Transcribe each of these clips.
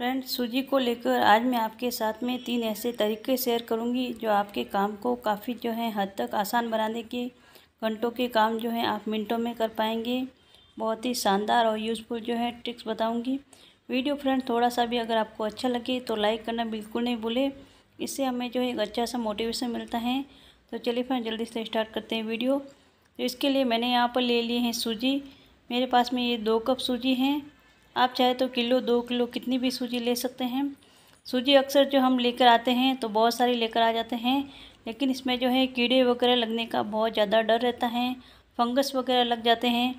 friend सूजी को लेकर आज मैं आपके साथ में तीन ऐसे तरीके शेयर करूंगी जो आपके काम को काफ़ी जो है हद तक आसान बनाने के घंटों के काम जो है आप मिनटों में कर पाएंगे बहुत ही शानदार और यूज़फुल जो है ट्रिक्स बताऊंगी वीडियो फ्रेंड थोड़ा सा भी अगर आपको अच्छा लगे तो लाइक करना बिल्कुल नहीं भूले इससे हमें जो है एक अच्छा सा मोटिवेशन मिलता है तो चलिए फ्रेंड जल्दी से स्टार्ट करते हैं वीडियो तो इसके लिए मैंने यहाँ पर ले लिए हैं सूजी मेरे पास में ये दो कप सूजी हैं आप चाहे तो किलो दो किलो कितनी भी सूजी ले सकते हैं सूजी अक्सर जो हम लेकर आते हैं तो बहुत सारी लेकर आ जाते हैं लेकिन इसमें जो है कीड़े वगैरह लगने का बहुत ज़्यादा डर रहता है फंगस वगैरह लग जाते हैं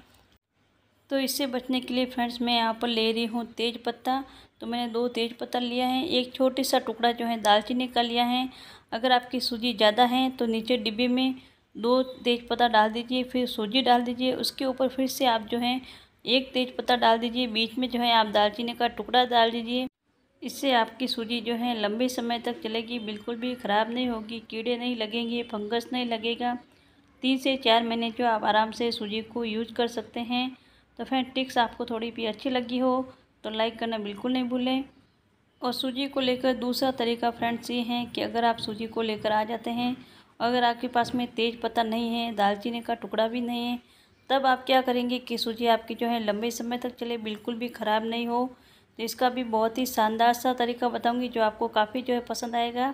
तो इससे बचने के लिए फ्रेंड्स मैं यहाँ पर ले रही हूँ तेज पत्ता तो मैंने दो तेज पत्ता लिया है एक छोटे सा टुकड़ा जो है दालचीनी का लिया है अगर आपकी सूजी ज़्यादा है तो नीचे डिब्बे में दो तेज पत्ता डाल दीजिए फिर सूजी डाल दीजिए उसके ऊपर फिर से आप जो है एक तेज पत्ता डाल दीजिए बीच में जो है आप दालचीनी का टुकड़ा डाल दीजिए इससे आपकी सूजी जो है लंबे समय तक चलेगी बिल्कुल भी ख़राब नहीं होगी कीड़े नहीं लगेंगे फंगस नहीं लगेगा तीन से चार महीने जो आप आराम से सूजी को यूज कर सकते हैं तो फ्रेंड टिक्स आपको थोड़ी भी अच्छी लगी हो तो लाइक करना बिल्कुल नहीं भूलें और सूजी को लेकर दूसरा तरीका फ्रेंड्स ये है कि अगर आप सूजी को लेकर आ जाते हैं अगर आपके पास में तेज पत्ता नहीं है दालचीनी का टुकड़ा भी नहीं है तब आप क्या करेंगे कि सूजी आपकी जो है लंबे समय तक चले बिल्कुल भी ख़राब नहीं हो तो इसका भी बहुत ही शानदार सा तरीका बताऊंगी जो आपको काफ़ी जो है पसंद आएगा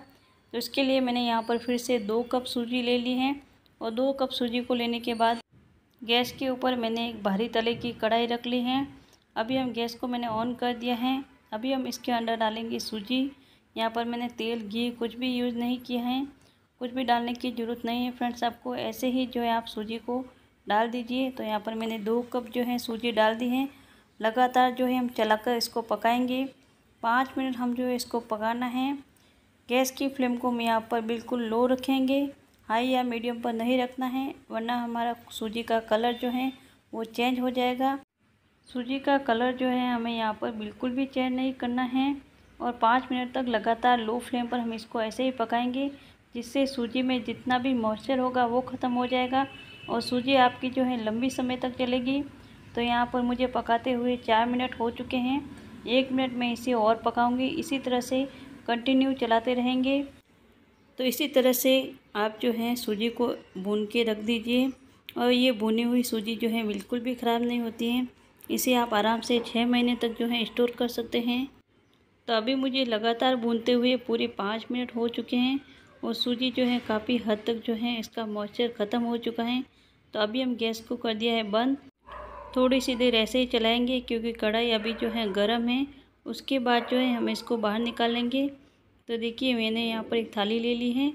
तो इसके लिए मैंने यहाँ पर फिर से दो कप सूजी ले ली है और दो कप सूजी को लेने के बाद गैस के ऊपर मैंने एक भारी तले की कढ़ाई रख ली है अभी हम गैस को मैंने ऑन कर दिया है अभी हम इसके अंडर डालेंगे सूजी यहाँ पर मैंने तेल घी कुछ भी यूज़ नहीं किया है कुछ भी डालने की ज़रूरत नहीं है फ्रेंड्स आपको ऐसे ही जो है आप सूजी को डाल दीजिए तो यहाँ पर मैंने दो कप जो है सूजी डाल दी है लगातार जो है हम चलाकर इसको पकाएंगे पाँच मिनट हम जो है इसको पकाना है गैस की फ्लेम को हम यहाँ पर बिल्कुल लो रखेंगे हाई या मीडियम पर नहीं रखना है वरना हमारा सूजी का कलर जो है वो चेंज हो जाएगा सूजी का कलर जो है हमें यहाँ पर बिल्कुल भी चेंज नहीं करना है और पाँच मिनट तक लगातार लो फ्लेम पर हम इसको ऐसे ही पकाएंगे जिससे सूजी में जितना भी मॉइस्चर होगा वो ख़त्म हो जाएगा और सूजी आपकी जो है लंबी समय तक चलेगी तो यहाँ पर मुझे पकाते हुए चार मिनट हो चुके हैं एक मिनट में इसे और पकाऊंगी इसी तरह से कंटिन्यू चलाते रहेंगे तो इसी तरह से आप जो है सूजी को भून के रख दीजिए और ये भुनी हुई सूजी जो है बिल्कुल भी ख़राब नहीं होती है इसे आप आराम से छः महीने तक जो है स्टोर कर सकते हैं तो अभी मुझे लगातार भूनते हुए पूरे पाँच मिनट हो चुके हैं और सूजी जो है काफ़ी हद तक जो है इसका मॉइस्चर ख़त्म हो चुका है तो अभी हम गैस को कर दिया है बंद थोड़ी सी देर ऐसे ही चलाएंगे क्योंकि कढ़ाई अभी जो है गर्म है उसके बाद जो है हम इसको बाहर निकालेंगे तो देखिए मैंने यहाँ पर एक थाली ले ली है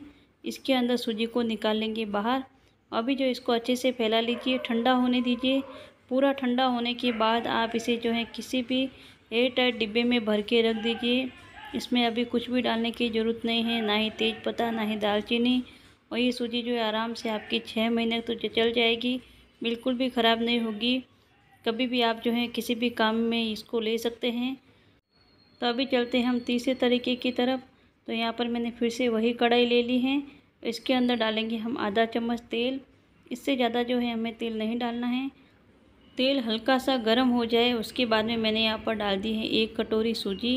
इसके अंदर सूजी को निकाल लेंगे बाहर अभी जो इसको अच्छे से फैला लीजिए ठंडा होने दीजिए पूरा ठंडा होने के बाद आप इसे जो है किसी भी एयर टाइट डिब्बे में भर के रख दीजिए इसमें अभी कुछ भी डालने की ज़रूरत नहीं है ना ही तेज पत्ता ना ही दालचीनी और ये सूजी जो है आराम से आपकी छः महीने तो चल जाएगी बिल्कुल भी ख़राब नहीं होगी कभी भी आप जो है किसी भी काम में इसको ले सकते हैं तो अभी चलते हैं हम तीसरे तरीके की तरफ तो यहाँ पर मैंने फिर से वही कढ़ाई ले ली है इसके अंदर डालेंगे हम आधा चम्मच तेल इससे ज़्यादा जो है हमें तेल नहीं डालना है तेल हल्का सा गर्म हो जाए उसके बाद में मैंने यहाँ पर डाल दी है एक कटोरी सूजी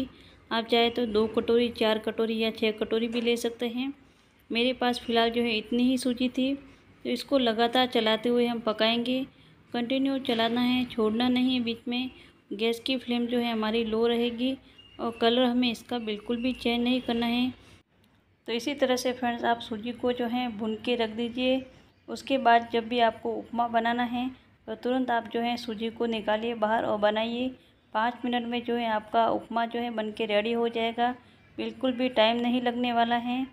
आप चाहे तो दो कटोरी चार कटोरी या छः कटोरी भी ले सकते हैं मेरे पास फ़िलहाल जो है इतनी ही सूजी थी तो इसको लगातार चलाते हुए हम पकाएंगे कंटिन्यू चलाना है छोड़ना नहीं बीच में गैस की फ्लेम जो है हमारी लो रहेगी और कलर हमें इसका बिल्कुल भी चेंज नहीं करना है तो इसी तरह से फ्रेंड्स आप सूजी को जो है भून के रख दीजिए उसके बाद जब भी आपको उपमा बनाना है तो तुरंत आप जो है सूजी को निकालिए बाहर और बनाइए पाँच मिनट में जो है आपका उपमा जो है बन के रेडी हो जाएगा बिल्कुल भी टाइम नहीं लगने वाला है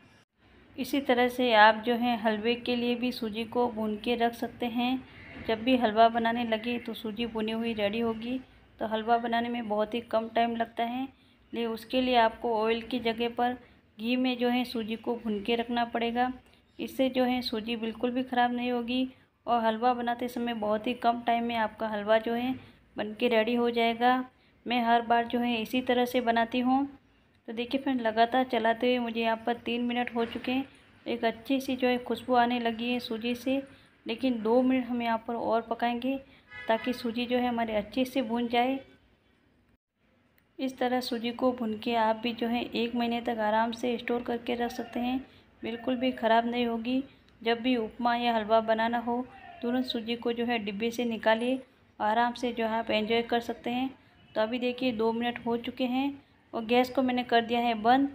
इसी तरह से आप जो है हलवे के लिए भी सूजी को भून के रख सकते हैं जब भी हलवा बनाने लगे तो सूजी भुनी हुई रेडी होगी तो हलवा बनाने में बहुत ही कम टाइम लगता है ले उसके लिए आपको ऑयल की जगह पर घी में जो है सूजी को भून के रखना पड़ेगा इससे जो है सूजी बिल्कुल भी ख़राब नहीं होगी और हलवा बनाते समय बहुत ही कम टाइम में आपका हलवा जो है बन के रेडी हो जाएगा मैं हर बार जो है इसी तरह से बनाती हूँ तो देखिए फ्रेंड लगातार चलाते हुए मुझे यहाँ पर तीन मिनट हो चुके हैं एक अच्छी सी जो है खुशबू आने लगी है सूजी से लेकिन दो मिनट हम यहाँ पर और पकाएंगे ताकि सूजी जो है हमारे अच्छे से भून जाए इस तरह सूजी को भून के आप भी जो है एक महीने तक आराम से स्टोर करके रख सकते हैं बिल्कुल भी ख़राब नहीं होगी जब भी उपमा या हलवा बनाना हो तुरंत सूजी को जो है डिब्बे से निकालिए आराम से जो है आप इन्जॉय कर सकते हैं तो अभी देखिए दो मिनट हो चुके हैं और गैस को मैंने कर दिया है बंद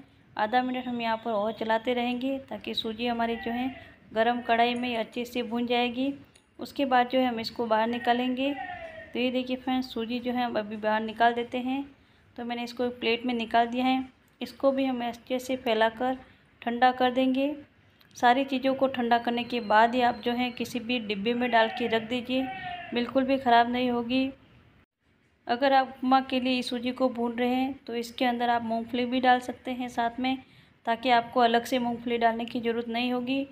आधा मिनट हम यहाँ पर और चलाते रहेंगे ताकि सूजी हमारी जो है गर्म कढ़ाई में अच्छे से भुन जाएगी उसके बाद जो है हम इसको बाहर निकालेंगे तो ये देखिए फ्रेंड्स सूजी जो है हम अभी बाहर निकाल देते हैं तो मैंने इसको प्लेट में निकाल दिया है इसको भी हम अच्छे से फैला कर ठंडा कर देंगे सारी चीज़ों को ठंडा करने के बाद ही आप जो है किसी भी डिब्बे में डाल के रख दीजिए बिल्कुल भी ख़राब नहीं होगी अगर आप उपमा के लिए सूजी को भून रहे हैं तो इसके अंदर आप मूंगफली भी डाल सकते हैं साथ में ताकि आपको अलग से मूंगफली डालने की ज़रूरत नहीं होगी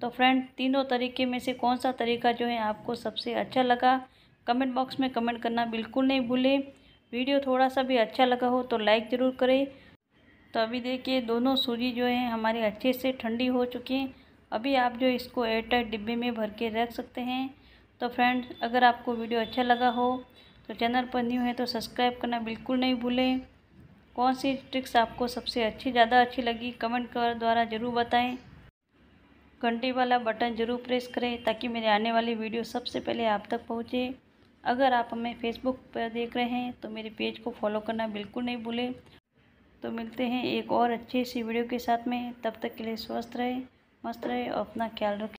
तो फ्रेंड तीनों तरीके में से कौन सा तरीका जो है आपको सबसे अच्छा लगा कमेंट बॉक्स में कमेंट करना बिल्कुल नहीं भूलें वीडियो थोड़ा सा भी अच्छा लगा हो तो लाइक ज़रूर करें तो अभी देखिए दोनों सूजी जो हैं हमारे अच्छे से ठंडी हो चुकी हैं अभी आप जो इसको एयरटाइट डिब्बे में भर के रख सकते हैं तो फ्रेंड्स अगर आपको वीडियो अच्छा लगा हो तो चैनल पर न्यू है तो सब्सक्राइब करना बिल्कुल नहीं भूलें कौन सी ट्रिक्स आपको सबसे अच्छी ज़्यादा अच्छी लगी कमेंट कर द्वारा ज़रूर बताएं घंटी वाला बटन ज़रूर प्रेस करें ताकि मेरे आने वाली वीडियो सबसे पहले आप तक पहुँचे अगर आप हमें फेसबुक पर देख रहे हैं तो मेरे पेज को फॉलो करना बिल्कुल नहीं भूलें तो मिलते हैं एक और अच्छी सी वीडियो के साथ में तब तक के लिए स्वस्थ रहे मस्त रहे और अपना ख्याल रखें